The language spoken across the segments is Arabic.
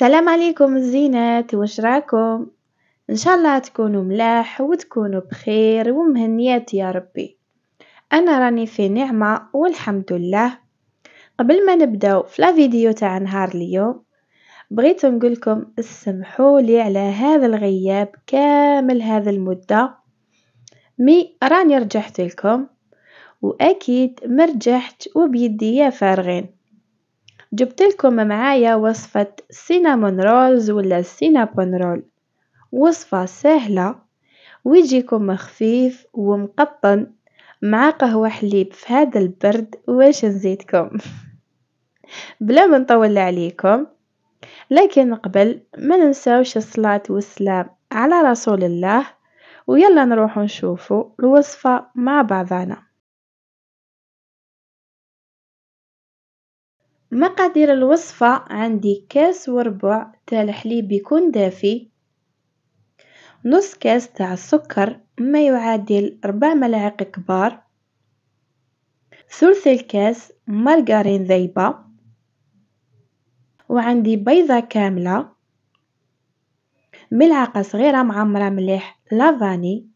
سلام عليكم الزينات واش راكم ان شاء الله تكونوا ملاح وتكونوا بخير ومهنيات يا ربي انا راني في نعمه والحمد لله قبل ما نبداو في الفيديو فيديو تاع نهار اليوم بغيت نقولكم اسمحوا لي على هذا الغياب كامل هذا المده مي راني رجعت لكم واكيد مرجحت وبيدي فارغين جبت لكم معايا وصفة سينامون رولز ولا سينابون رول وصفة سهلة ويجيكم خفيف ومقطن مع قهوة حليب في هذا البرد واش نزيدكم بلا ما نطول عليكم لكن قبل ما ننساوش الصلاة والسلام على رسول الله ويلا نروح نشوفوا الوصفة مع بعضنا مقادير الوصفة عندي كاس وربع تاع الحليب يكون دافي نص كاس تاع السكر ما يعادل ربع ملاعق كبار ثلث الكاس مارغرين ذايبة وعندي بيضة كاملة ملعقة صغيرة معمرة مليح لافاني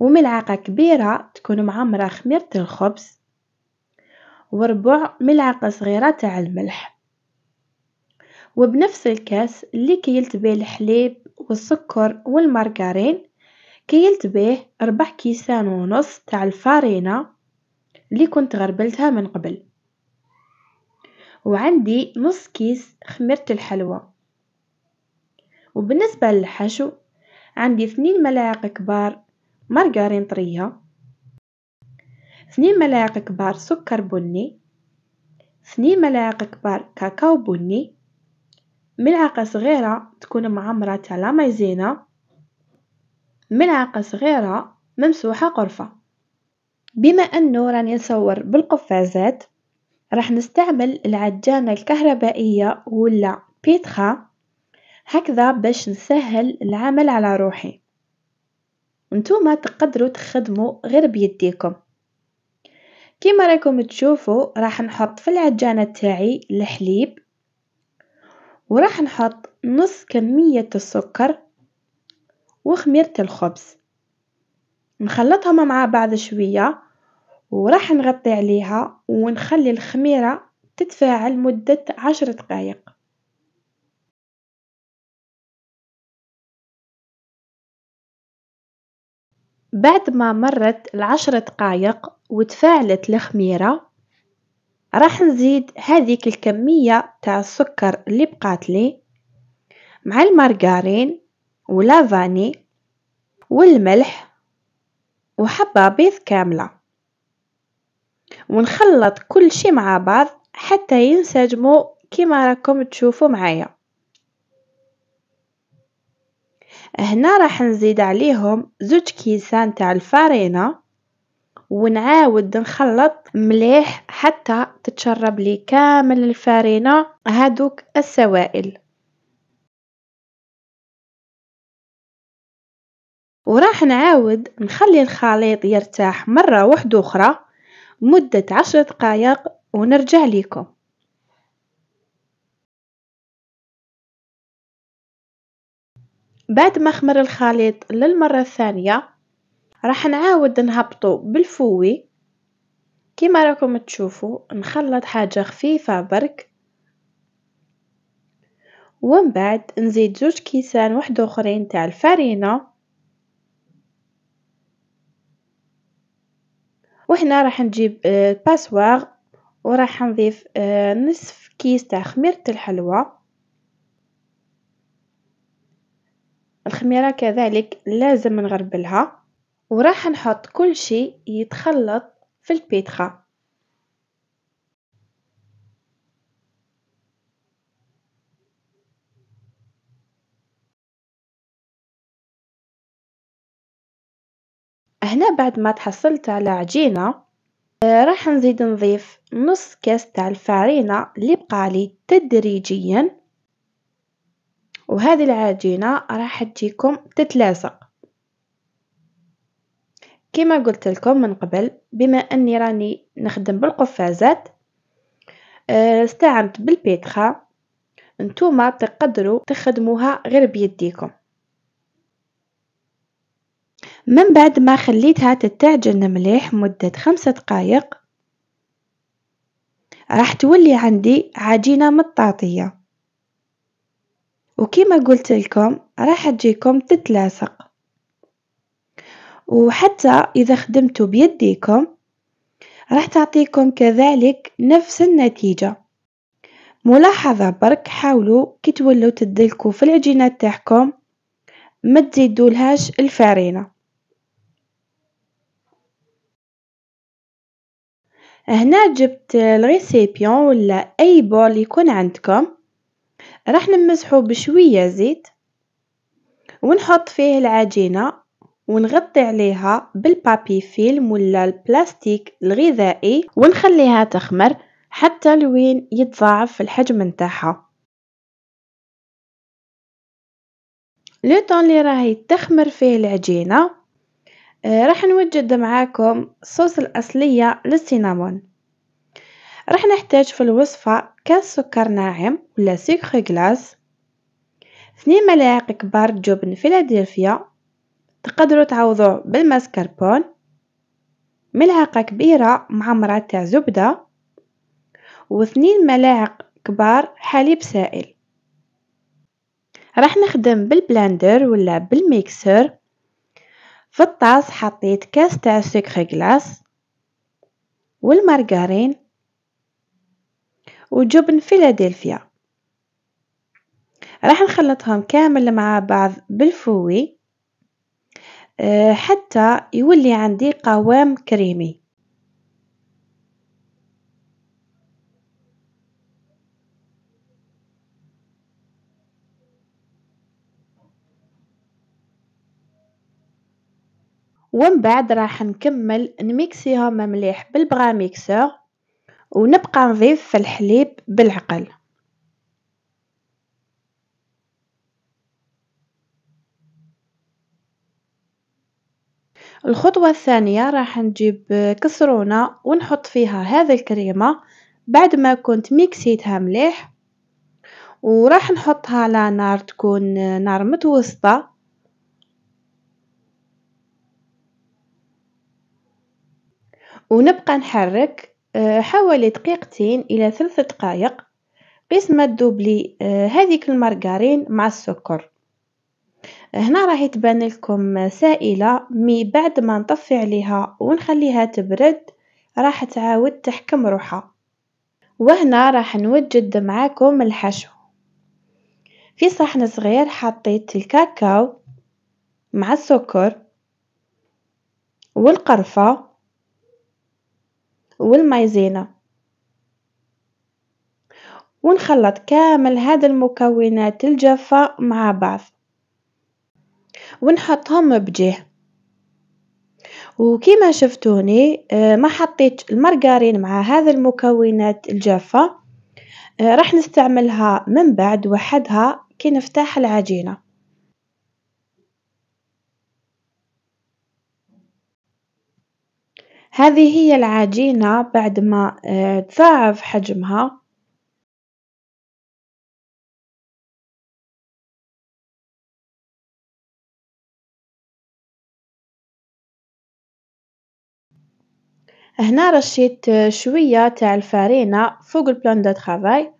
وملعقة كبيرة تكون معمرة خميرة الخبز وربع ملعقة صغيرة تاع الملح وبنفس الكاس اللي به الحليب والسكر والمارغرين به ربع كيسان ونص تاع الفارينة اللي كنت غربلتها من قبل وعندي نص كيس خميرة الحلوى وبالنسبة للحشو عندي اثنين ملاعق كبار مارغرين طرية 2 ملاعق كبار سكر بني 2 ملاعق كبار كاكاو بني ملعقة صغيرة تكون معمرة تاع لا مايزينا ملعقة صغيرة ممسوحة قرفة بما انه راني نصور بالقفازات راح نستعمل العجانة الكهربائية ولا بيتخا هكذا باش نسهل العمل على روحي نتوما تقدروا تخدموا غير بيديكم كيما راكم تشوفوا راح نحط في العجانة تاعي الحليب وراح نحط نص كمية السكر وخميرة الخبز نخلطهم مع بعض شوية وراح نغطي عليها ونخلي الخميرة تتفاعل مدة عشر دقايق. بعد ما مرت العشر دقايق وتفاعلت الخميرة راح نزيد هذيك الكمية تاع السكر اللي بقات لي مع المارغارين ولا فاني والملح وحبة بيض كاملة ونخلط كل شي مع بعض حتى ينسجموا كما راكم تشوفوا معايا هنا راح نزيد عليهم زوج كيسان تاع الفرينة ونعاود نخلط مليح حتى تتشرب لي كامل الفارينه هادوك السوائل وراح نعاود نخلي الخليط يرتاح مرة واحدة أخرى مدة عشر دقايق ونرجع لكم بعد ما خمر الخليط للمرة الثانية راح نعاود نهبطو بالفوي كيما راكم تشوفوا نخلط حاجه خفيفه برك ومن بعد نزيد زوج كيسان واحد اخرين تاع الفارينة وهنا راح نجيب آه، الباسوار وراح نضيف آه، نصف كيس تاع خميره الحلوى الخميرة كذلك لازم نغربلها وراح نحط كل شيء يتخلط في البيتخا هنا بعد ما تحصلت على عجينة آه، راح نزيد نضيف نص كاس تاع الفارينة اللي بقى تدريجيا وهذه العجينة راح تجيكم تتلاصق كما قلت لكم من قبل بما اني راني نخدم بالقفازات آه، استعنت بالبيتخا نتوما تقدروا تخدموها غير بيديكم من بعد ما خليتها تتعجن مليح مدة خمسة دقائق راح تولي عندي عجينة مطاطية وكما قلت لكم راح تجيكم تتلاصق وحتى إذا خدمتوا بيديكم راح تعطيكم كذلك نفس النتيجة ملاحظة برك حاولوا كي تولوا تدلكوا في العجينة تاعكم ما تزيدولهاش الفارينة هنا جبت الريسيبيون ولا اي بول يكون عندكم راح نمسحه بشوية زيت ونحط فيه العجينة ونغطي عليها بالبابي فيلم ولا البلاستيك الغذائي ونخليها تخمر حتى لوين يتضاعف الحجم نتاعها لو اللي راهي تخمر فيه العجينه آه، راح نوجد معاكم الصوص الاصليه للسينامون راح نحتاج في الوصفة كاس سكر ناعم ولا سكر غلاس ثنين ملاعق كبار جبن فيلادلفيا تقدروا تعوضوا بالماسكربون ملعقة كبيرة معمرة تاع زبدة وثنين ملاعق كبار حليب سائل راح نخدم بالبلاندر ولا بالميكسر في الطاس حطيت كاس تاع سكر غلاس والمارغرين وجبن فيلادلفيا راح نخلطهم كامل مع بعض بالفوي آه، حتى يولي عندي قوام كريمي ومن بعد راح نكمل نميكسيهم مليح بالبغاميكسور ونبقى نضيف في الحليب بالعقل الخطوة الثانية راح نجيب كسرونة ونحط فيها هذا الكريمة بعد ما كنت ميكسيتها مليح وراح نحطها على نار تكون نار متوسطة ونبقى نحرك آه، حوالي دقيقتين إلى ثلاث دقائق قيس ما تذوبلي آه، هذيك المارغارين مع السكر آه، هنا راهي تبان لكم سائله مي بعد ما نطفي عليها ونخليها تبرد راح تعاود تحكم روحها وهنا راح نوجد معاكم الحشو في صحن صغير حطيت الكاكاو مع السكر والقرفه والمايزينا ونخلط كامل هاد المكونات الجافة مع بعض ونحطهم بجه وكما شفتوني آه، ما حطيت المارغرين مع هذا المكونات الجافه آه، راح نستعملها من بعد وحدها كي نفتح العجينه هذه هي العجينة بعد ما آه، تضاعف حجمها هنا رشيت شوية تاع الفارينة فوق البلان دو ترافاي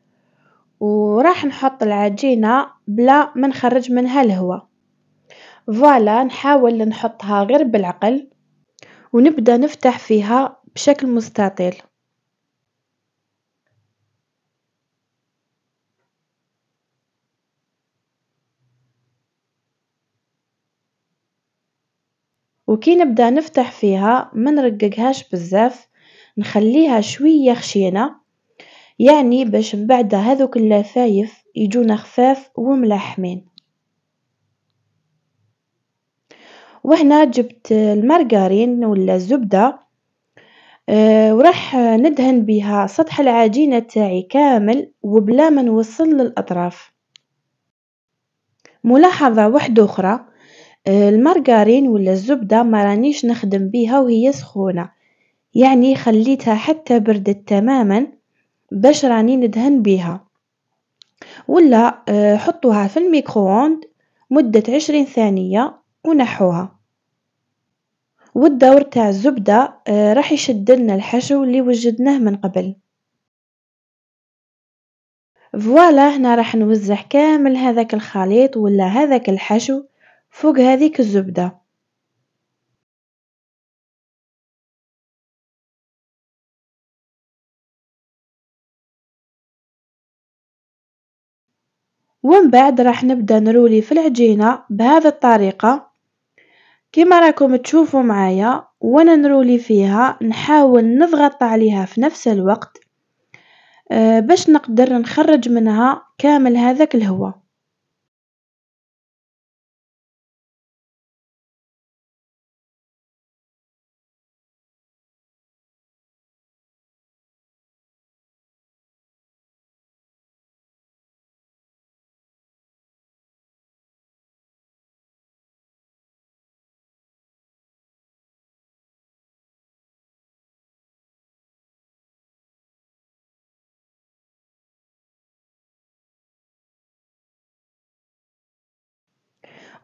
وراح نحط العجينة بلا ما نخرج منها الهواء فوالا نحاول نحطها غير بالعقل ونبدأ نفتح فيها بشكل مستطيل وكي نبدا نفتح فيها ما نرققهاش بزاف نخليها شويه خشينه يعني باش من بعد هذوك اللفايف يجونا خفاف وملحمين وهنا جبت المارجارين ولا الزبدة آه، وراح ندهن بها سطح العجينة تاعي كامل وبلا ما نوصل للأطراف ملاحظة واحدة أخرى آه، المارجارين ولا الزبدة ما رانيش نخدم بيها وهي سخونة يعني خليتها حتى بردت تماما باش راني ندهن بيها ولا آه، حطوها في الميكرووند مدة عشرين ثانية ونحوها والدور تاع الزبدة آه، راح يشد لنا الحشو اللي وجدناه من قبل فوالا هنا راح نوزع كامل هذاك الخليط ولا هذاك الحشو فوق هذيك الزبده ومن بعد راح نبدا نرولي في العجينه بهذه الطريقه كيما راكم تشوفو معايا وانا نرولي فيها نحاول نضغط عليها في نفس الوقت آه، باش نقدر نخرج منها كامل هذاك الهوا.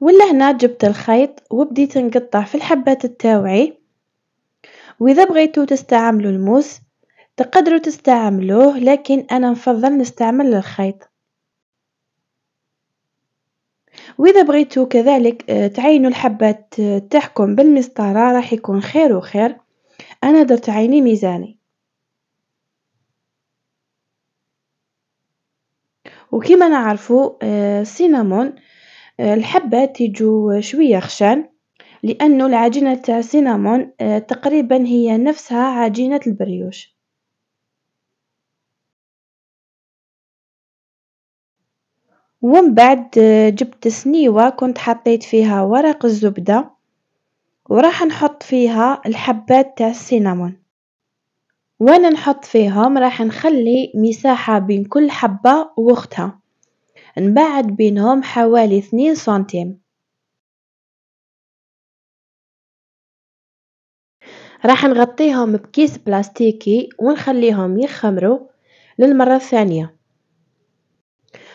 ولا هنا جبت الخيط وبديت نقطع في الحبات التاوعي واذا بغيتو تستعملوا الموس تقدروا تستعملوه لكن انا نفضل نستعمل الخيط واذا بغيتو كذلك آه، تعينوا الحبات آه، تحكم بالمسطره راح يكون خير وخير انا درت عيني ميزاني وكما نعرفوا آه الحبات يجو شوية خشان لأنو العجينة تاع سينامون آه، تقريبا هي نفسها عجينة البريوش. ومن بعد آه، جبت سنيوة كنت حطيت فيها ورق الزبدة وراح نحط فيها الحبات تاع السينامون وانا نحط فيهم راح نخلي مساحة بين كل حبة واختها. نبعد بينهم حوالي 2 سنتيم راح نغطيهم بكيس بلاستيكي ونخليهم يخمروا للمرة الثانية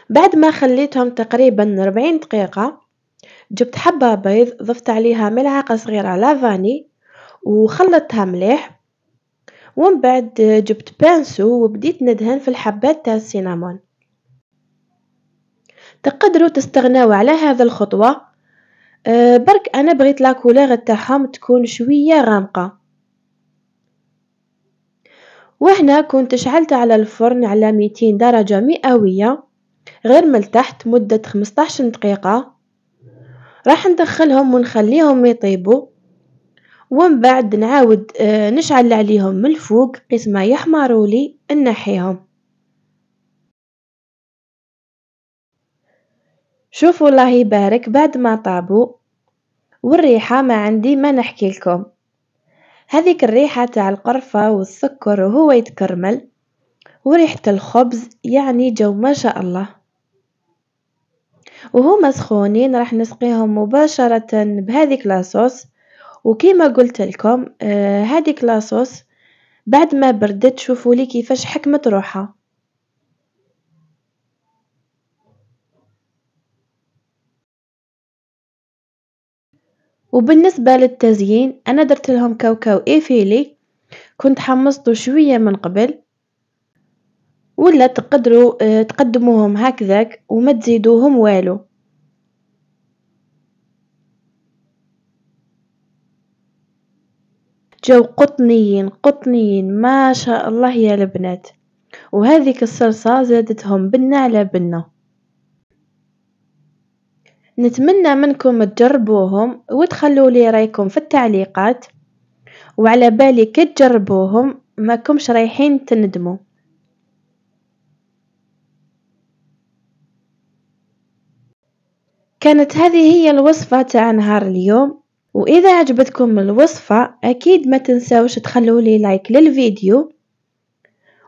بعد ما خليتهم تقريبا 40 دقيقة جبت حبة بيض ضفت عليها ملعقة صغيرة لافاني وخلطتها مليح ومن بعد جبت بانسو وبديت ندهن في الحبات تاع السينامون تقدروا تستغناو على هذا الخطوه أه برك انا بغيت لا كولور تاعهم تكون شويه غامقه وهنا كنت شعلت على الفرن على 200 درجه مئويه غير من التحت مده 15 دقيقه راح ندخلهم ونخليهم يطيبوا ومن بعد نعاود أه، نشعل عليهم من الفوق قسما يحمروا لي نحيهم شوفوا الله يبارك بعد ما طابوا والريحة ما عندي ما نحكي لكم هذيك الريحة تاع القرفة والسكر وهو يتكرمل وريحة الخبز يعني جو ما شاء الله وهو سخونين راح نسقيهم مباشرة بهذيك لاصوص وكيما قلت لكم آه، هذيك لاصوص بعد ما بردت شوفوا لي كيفاش حكمت روحها وبالنسبة للتزيين انا درت لهم كاوكاو ايفيلي كنت حمصته شوية من قبل ولا تقدروا آه، تقدموهم هكذاك وما تزيدوهم والو جو قطنيين قطنيين ما شاء الله يا البنات وهذيك الصلصة زادتهم بنة على بنة نتمنى منكم تجربوهم وتخلوا لي رايكم في التعليقات وعلى بالي كي تجربوهم ما كمش رايحين تندموا كانت هذه هي الوصفة تاع نهار اليوم وإذا عجبتكم الوصفة أكيد ما تنساوش تخلوا لي لايك للفيديو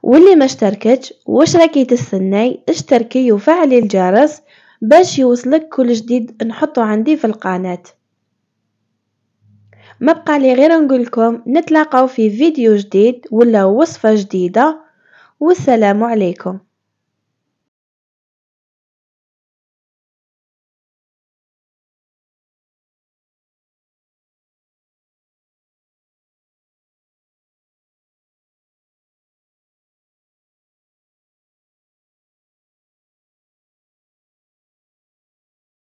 واللي ما اشتركتش واش راكي تستناي اشتركي وفعلي الجرس باش يوصلك كل جديد نحطو عندي في القناة مبقالي غير نقولكم نتلاقاو في فيديو جديد ولا وصفة جديدة والسلام عليكم